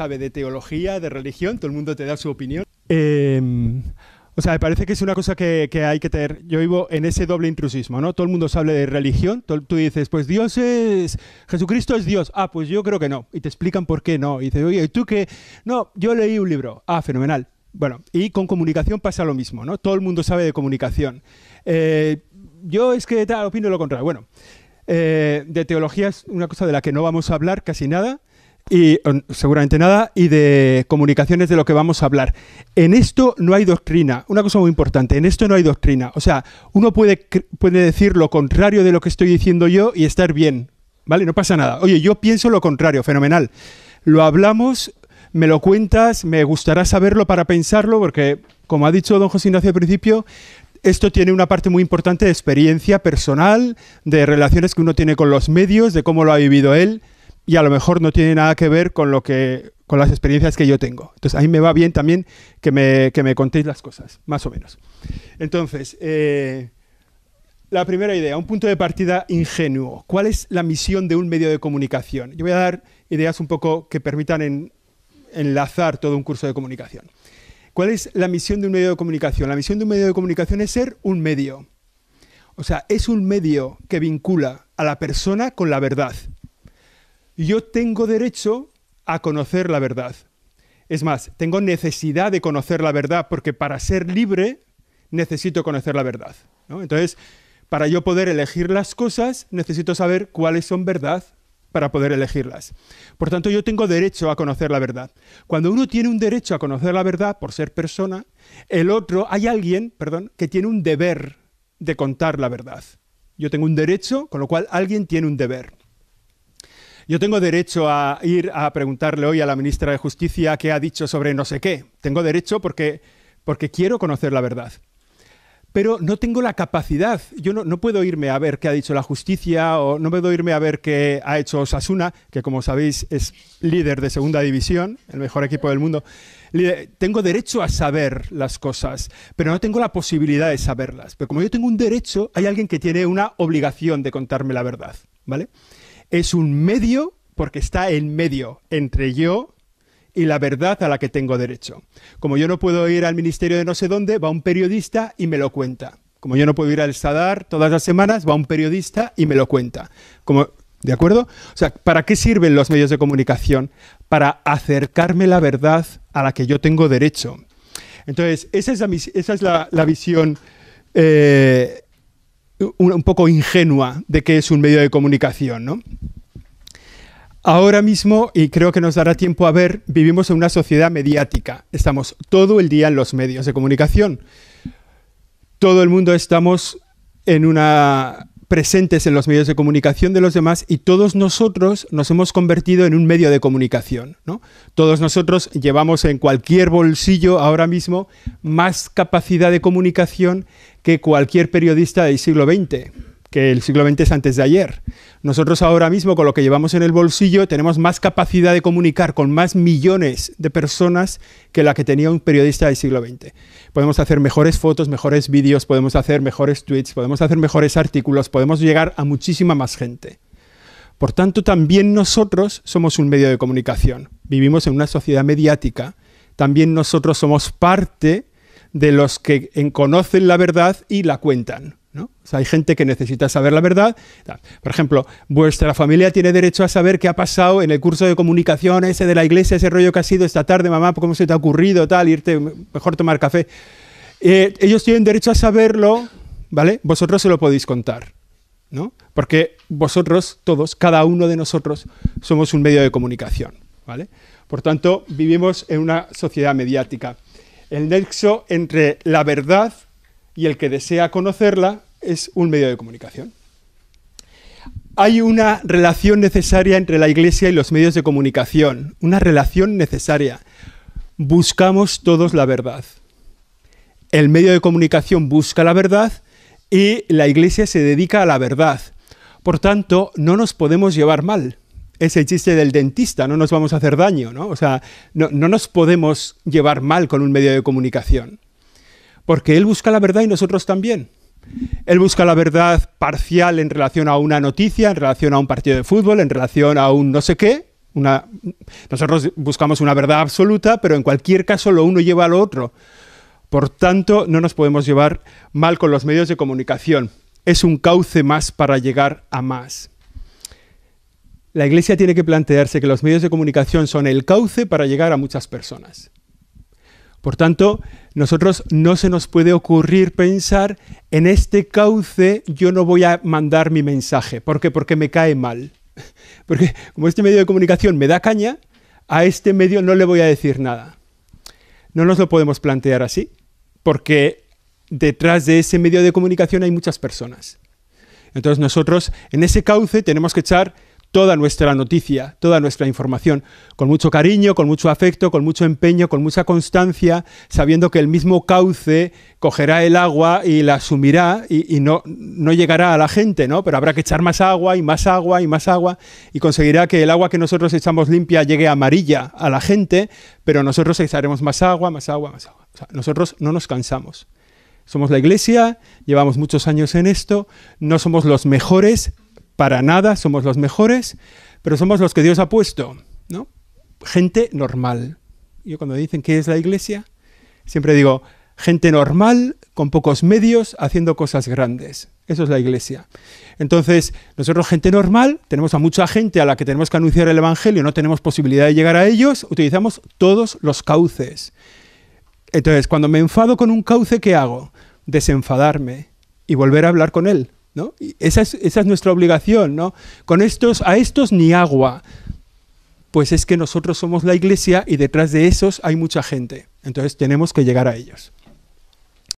sabe de teología, de religión, todo el mundo te da su opinión. Em, o sea, me parece que es una cosa que, hay que tener. Yo vivo en ese doble intrusismo, ¿no? Todo el mundo sabe de religión. tú dices, pues Dios es. Jesucristo es Dios. Ah, pues yo creo que no. Y te explican por qué no. Y dices, oye, ¿y tú qué? No, yo leí un libro. Ah, fenomenal. Bueno, y con comunicación pasa lo mismo, ¿no? Todo el mundo sabe de comunicación. Eh, yo es que tal, opino lo contrario. Bueno, eh, de teología es una cosa de la que no vamos a hablar casi nada y mm, seguramente nada, y de comunicaciones de lo que vamos a hablar. En esto no hay doctrina, una cosa muy importante, en esto no hay doctrina. O sea, uno puede, puede decir lo contrario de lo que estoy diciendo yo y estar bien, ¿vale? No pasa nada. Oye, yo pienso lo contrario, fenomenal. Lo hablamos, me lo cuentas, me gustará saberlo para pensarlo, porque como ha dicho don José Ignacio al principio, esto tiene una parte muy importante de experiencia personal, de relaciones que uno tiene con los medios, de cómo lo ha vivido él y a lo mejor no tiene nada que ver con lo que con las experiencias que yo tengo. Entonces, a mí me va bien también que me, que me contéis las cosas, más o menos. Entonces, eh, la primera idea, un punto de partida ingenuo. ¿Cuál es la misión de un medio de comunicación? Yo voy a dar ideas un poco que permitan en, enlazar todo un curso de comunicación. ¿Cuál es la misión de un medio de comunicación? La misión de un medio de comunicación es ser un medio. O sea, es un medio que vincula a la persona con la verdad yo tengo derecho a conocer la verdad. Es más, tengo necesidad de conocer la verdad porque para ser libre necesito conocer la verdad. Entonces, para yo poder elegir las cosas, necesito saber cuáles son verdad para poder elegirlas. Por tanto, yo tengo derecho a conocer la verdad. Cuando uno tiene un derecho a conocer la verdad por ser persona, el otro, hay alguien, perdón, que tiene un deber de contar la verdad. Yo tengo un derecho, con lo cual alguien tiene un deber. Yo tengo derecho a ir a preguntarle hoy a la ministra de Justicia qué ha dicho sobre no sé qué. Tengo derecho porque, porque quiero conocer la verdad. Pero no tengo la capacidad. Yo no, no puedo irme a ver qué ha dicho la justicia o no puedo irme a ver qué ha hecho Osasuna, que como sabéis es líder de segunda división, el mejor equipo del mundo. Tengo derecho a saber las cosas, pero no tengo la posibilidad de saberlas. Pero como yo tengo un derecho, hay alguien que tiene una obligación de contarme la verdad. ¿Vale? es un medio porque está en medio entre yo y la verdad a la que tengo derecho. Como yo no puedo ir al ministerio de no sé dónde, va un periodista y me lo cuenta. Como yo no puedo ir al Sadar todas las semanas, va un periodista y me lo cuenta. ¿De acuerdo? O sea, ¿para qué sirven los medios de comunicación? Para acercarme la verdad a la que yo tengo derecho. Entonces, esa es la, visión eh, un poco ingenua de que es un medio de comunicación, Ahora mismo, y creo que nos dará tiempo a ver, vivimos en una sociedad mediática. Estamos todo el día en los medios de comunicación. Todo el mundo estamos en una presentes en los medios de comunicación de los demás y todos nosotros nos hemos convertido en un medio de comunicación. Todos nosotros llevamos en cualquier bolsillo ahora mismo más capacidad de comunicación que cualquier periodista del siglo XX que el siglo XX es antes de ayer. Nosotros ahora mismo, con lo que llevamos en el bolsillo, tenemos más capacidad de comunicar con más millones de personas que la que tenía un periodista del siglo XX. Podemos hacer mejores fotos, mejores vídeos, podemos hacer mejores tweets, podemos hacer mejores artículos, podemos llegar a muchísima más gente. Por tanto, también nosotros somos un medio de comunicación. Vivimos en una sociedad mediática. También nosotros somos parte de los que conocen la verdad y la cuentan hay gente que necesita saber la verdad. Por ejemplo, vuestra familia tiene derecho a saber qué ha pasado en el curso de comunicación ese de la iglesia, ese rollo que ha sido esta tarde, mamá, cómo se te ha ocurrido, tal, irte, mejor tomar café. Eh, ellos tienen derecho a saberlo, ¿vale? Vosotros se lo podéis contar, ¿no? Porque vosotros, todos, cada uno de nosotros, somos un medio de comunicación, ¿vale? Por tanto, vivimos en una sociedad mediática. El nexo entre la verdad y el que desea conocerla es un medio de comunicación. Hay una relación necesaria entre la Iglesia y los medios de comunicación, una relación necesaria. Buscamos todos la verdad. El medio de comunicación busca la verdad y la Iglesia se dedica a la verdad. Por tanto, no nos podemos llevar mal. Ese chiste del dentista, no nos vamos a hacer daño, ¿no? O sea, no nos podemos llevar mal con un medio de comunicación porque Él busca la verdad y nosotros también. Él busca la verdad parcial en relación a una noticia, en relación a un partido de fútbol, en relación a un no sé qué. Nosotros buscamos una verdad absoluta, pero en cualquier caso lo uno lleva al otro. Por tanto, no nos podemos llevar mal con los medios de comunicación. Es un cauce más para llegar a más. La Iglesia tiene que plantearse que los medios de comunicación son el cauce para llegar a muchas personas. Por tanto, nosotros no se nos puede ocurrir pensar en este cauce yo no voy a mandar mi mensaje. ¿Por qué? Porque me cae mal. Porque como este medio de comunicación me da caña, a este medio no le voy a decir nada. No nos lo podemos plantear así, porque detrás de ese medio de comunicación hay muchas personas. Entonces nosotros en ese cauce tenemos que echar toda nuestra noticia, toda nuestra información, con mucho cariño, con mucho afecto, con mucho empeño, con mucha constancia, sabiendo que el mismo cauce cogerá el agua y la asumirá y, no, no llegará a la gente, ¿no? Pero habrá que echar más agua y más agua y más agua y conseguirá que el agua que nosotros echamos limpia llegue amarilla a la gente, pero nosotros echaremos más agua, más agua, más agua. nosotros no nos cansamos. Somos la iglesia, llevamos muchos años en esto, no somos los mejores, para nada somos los mejores, pero somos los que Dios ha puesto, ¿no? Gente normal. Yo cuando dicen qué es la iglesia, siempre digo, gente normal, con pocos medios, haciendo cosas grandes. Eso es la iglesia. Entonces, nosotros gente normal, tenemos a mucha gente a la que tenemos que anunciar el Evangelio, no tenemos posibilidad de llegar a ellos, utilizamos todos los cauces. Entonces, cuando me enfado con un cauce, ¿qué hago? Desenfadarme y volver a hablar con él, esa, es, nuestra obligación, ¿no? Con estos, a estos ni agua. Pues es que nosotros somos la iglesia y detrás de esos hay mucha gente. Entonces tenemos que llegar a ellos.